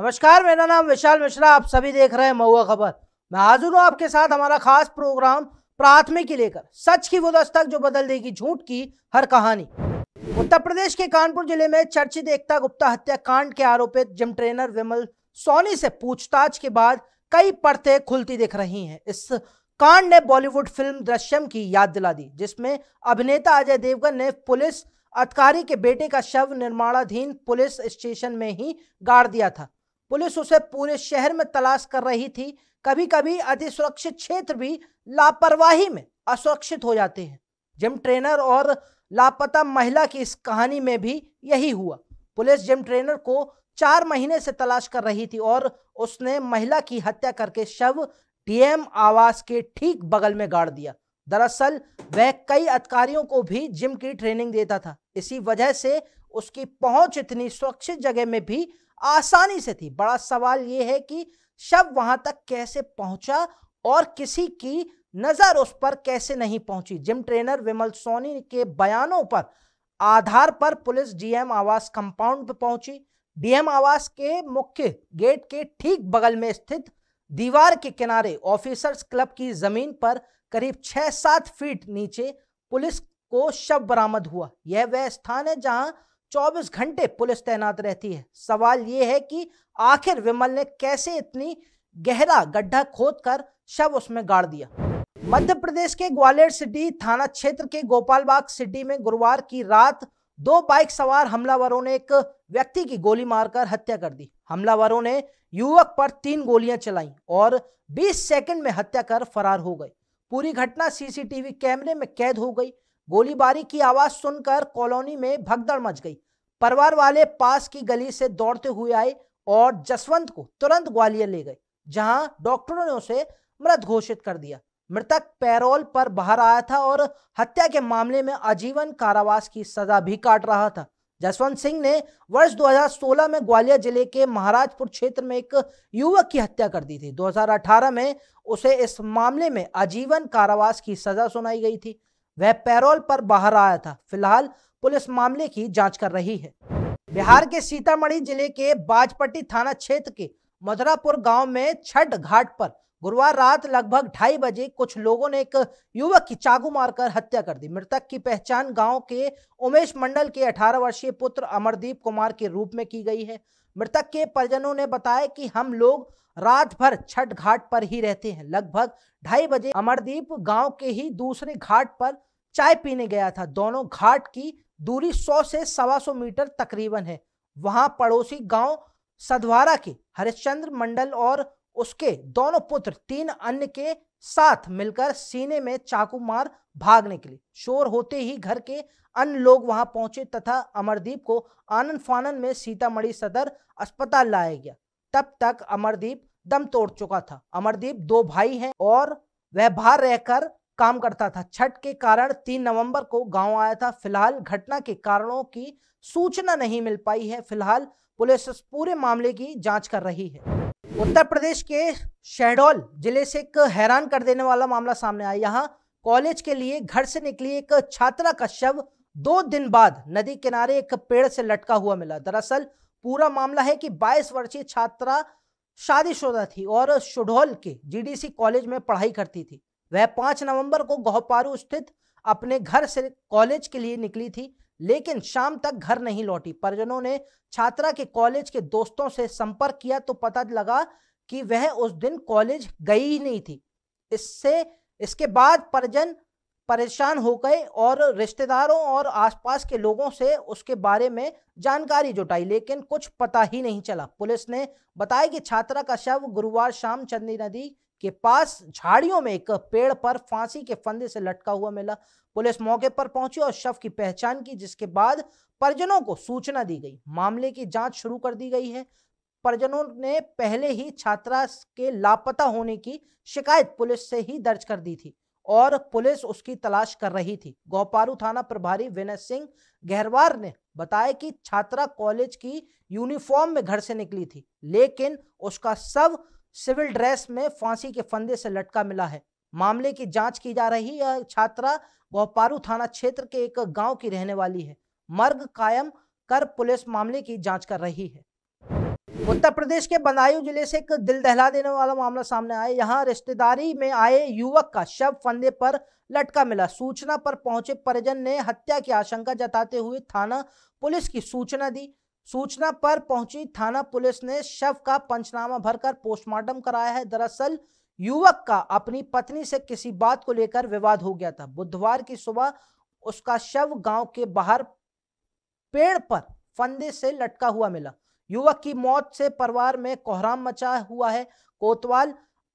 नमस्कार मेरा नाम विशाल मिश्रा आप सभी देख रहे हैं महुआ खबर मैं हाजिर हूँ आपके साथ हमारा खास प्रोग्राम प्राथमिकी लेकर सच की वो दस्तक जो बदल देगी झूठ की हर कहानी उत्तर प्रदेश के कानपुर जिले में चर्चित एकता गुप्ता हत्याकांड के आरोपित जिम ट्रेनर विमल सोनी से पूछताछ के बाद कई परतें खुलती दिख रही हैं इस कांड ने बॉलीवुड फिल्म दृश्यम की याद दिला दी जिसमें अभिनेता अजय देवगन ने पुलिस अधिकारी के बेटे का शव निर्माणाधीन पुलिस स्टेशन में ही गाड़ दिया था पुलिस उसे पूरे शहर में तलाश कर रही थी कभी कभी अति सुरक्षित क्षेत्र भी लापरवाही में असुरक्षित हो जाते हैं जिम ट्रेनर और लापता महिला की इस कहानी में भी यही हुआ पुलिस जिम ट्रेनर को चार महीने से तलाश कर रही थी और उसने महिला की हत्या करके शव डीएम आवास के ठीक बगल में गाड़ दिया दरअसल वह कई अधिकारियों को भी जिम की ट्रेनिंग देता था इसी वजह से उसकी पहुंच इतनी सुरक्षित जगह में भी आसानी से थी बड़ा सवाल यह है कि शव वहां तक कैसे पहुंचा और किसी की नजर उस पर कैसे नहीं पहुंची जिम ट्रेनर विमल सोनी के बयानों पर आधार पर पुलिस डीएम आवास कंपाउंड पर पहुंची डीएम आवास के मुख्य गेट के ठीक बगल में स्थित दीवार के किनारे ऑफिसर्स क्लब की जमीन पर करीब छह सात फीट नीचे पुलिस को शव बरामद हुआ यह वह स्थान है जहां 24 घंटे पुलिस तैनात रहती है सवाल ये है कि आखिर विमल ने कैसे इतनी गहरा गड्ढा खोदकर शव उसमें गाड़ दिया मध्य प्रदेश के ग्वालियर सिटी थाना क्षेत्र के गोपालबाग सिटी में गुरुवार की रात दो बाइक सवार हमलावरों ने एक व्यक्ति की गोली मारकर हत्या कर दी हमलावरों ने युवक पर तीन गोलियां चलाई और 20 सेकंड में हत्या कर फरार हो गए पूरी घटना सीसीटीवी कैमरे में कैद हो गई गोलीबारी की आवाज सुनकर कॉलोनी में भगदड़ मच गई परिवार वाले पास की गली से दौड़ते हुए आए और जसवंत को तुरंत ग्वालियर ले गए जहां डॉक्टरों ने उसे मृत घोषित कर दिया मृतक पैरोल पर बाहर आया था और हत्या के मामले में आजीवन कारावास की सजा भी काट रहा था जसवंत सिंह ने वर्ष 2016 में ग्वालियर जिले के महाराजपुर क्षेत्र में एक युवक की हत्या कर दी थी 2018 में उसे इस मामले में आजीवन कारावास की सजा सुनाई गई थी वह पैरोल पर बाहर आया था फिलहाल पुलिस मामले की जांच कर रही है बिहार के सीतामढ़ी जिले के बाजपट्टी थाना क्षेत्र के मधुरापुर गांव में छठ घाट पर गुरुवार रात लगभग ढाई बजे कुछ लोगों ने एक युवक की चाकू मारकर हत्या कर दी मृतक की पहचान गांव के उमेश मंडल के 18 वर्षीय पुत्र अमरदीप कुमार के रूप में की गई है मृतक के परिजनों ने बताया कि हम लोग रात भर छठ घाट पर ही रहते हैं लगभग ढाई बजे अमरदीप गांव के ही दूसरे घाट पर चाय पीने गया था दोनों घाट की दूरी 100 से सवा सौ मीटर तकरीबन है वहां पड़ोसी गांव सधवारा के हरिश्चंद्र मंडल और उसके दोनों पुत्र तीन अन्य के साथ मिलकर सीने में चाकू मार भाग निकले शोर होते ही घर के अन्य लोग वहां पहुंचे तथा अमरदीप को आनंद फानन में सीतामढ़ी सदर अस्पताल लाया गया तब तक अमरदीप दम तोड़ चुका था अमरदीप दो भाई हैं और वह बाहर रहकर काम करता था छठ के कारण तीन नवंबर को गांव आया था फिलहाल घटना के कारणों की सूचना नहीं मिल पाई है फिलहाल पुलिस पूरे मामले की जांच कर रही है उत्तर प्रदेश के शहडोल जिले से एक हैरान कर देने वाला मामला सामने आया यहाँ कॉलेज के लिए घर से निकली एक छात्रा का शव दो दिन बाद नदी किनारे एक पेड़ से लटका हुआ मिला दरअसल पूरा मामला है कि 22 वर्षीय छात्रा शादीशुदा थी और शुडोल के जीडीसी कॉलेज में पढ़ाई करती थी वह पांच नवंबर को गोहपारू स्थित अपने घर से कॉलेज के लिए निकली थी लेकिन शाम तक घर नहीं लौटी परिजनों ने छात्रा के कॉलेज के दोस्तों से संपर्क किया तो पता लगा कि वह उस दिन कॉलेज गई ही नहीं थी इससे इसके बाद परिजन परेशान हो गए और रिश्तेदारों और आसपास के लोगों से उसके बारे में जानकारी जुटाई लेकिन कुछ पता ही नहीं चला पुलिस ने बताया कि छात्रा का शव गुरुवार शाम चंदी नदी के पास झाड़ियों में एक पेड़ पर फांसी के फंदे से लटका हुआ मिला पुलिस मौके पर पहुंची और शव की पहचान की जिसके बाद परिजनों को सूचना दी गई मामले की जांच शुरू कर दी गई है परिजनों ने पहले ही छात्रा के लापता होने की शिकायत पुलिस से ही दर्ज कर दी थी और पुलिस उसकी तलाश कर रही थी गौपारू थाना प्रभारी विनय सिंह गहरवार ने बताया कि छात्रा कॉलेज की यूनिफॉर्म में घर से निकली थी लेकिन उसका सब सिविल ड्रेस में फांसी के फंदे से लटका मिला है मामले की जांच की जा रही यह छात्रा गौपारू थाना क्षेत्र के एक गांव की रहने वाली है मर्ग कायम कर पुलिस मामले की जांच कर रही है उत्तर प्रदेश के बदायूं जिले से एक दिल दहला देने वाला मामला सामने आया यहाँ रिश्तेदारी में आए युवक का शव फंदे पर लटका मिला सूचना पर पहुंचे परिजन ने हत्या की आशंका जताते हुए थाना पुलिस की सूचना दी सूचना पर पहुंची थाना पुलिस ने शव का पंचनामा भरकर पोस्टमार्टम कराया है दरअसल युवक का अपनी पत्नी से किसी बात को लेकर विवाद हो गया था बुधवार की सुबह उसका शव गांव के बाहर पेड़ पर फंदे से लटका हुआ मिला युवक की मौत से परिवार में कोहराम मचा हुआ है कोतवाल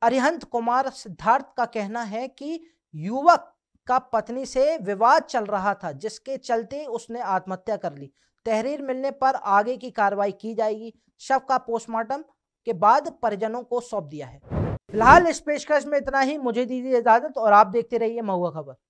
अरिहंत कुमार सिद्धार्थ का कहना है कि युवक का पत्नी से विवाद चल रहा था जिसके चलते उसने आत्महत्या कर ली तहरीर मिलने पर आगे की कार्रवाई की जाएगी शव का पोस्टमार्टम के बाद परिजनों को सौंप दिया है फिलहाल इस पेशकश में इतना ही मुझे दीजिए इजाजत और आप देखते रहिए महुआ खबर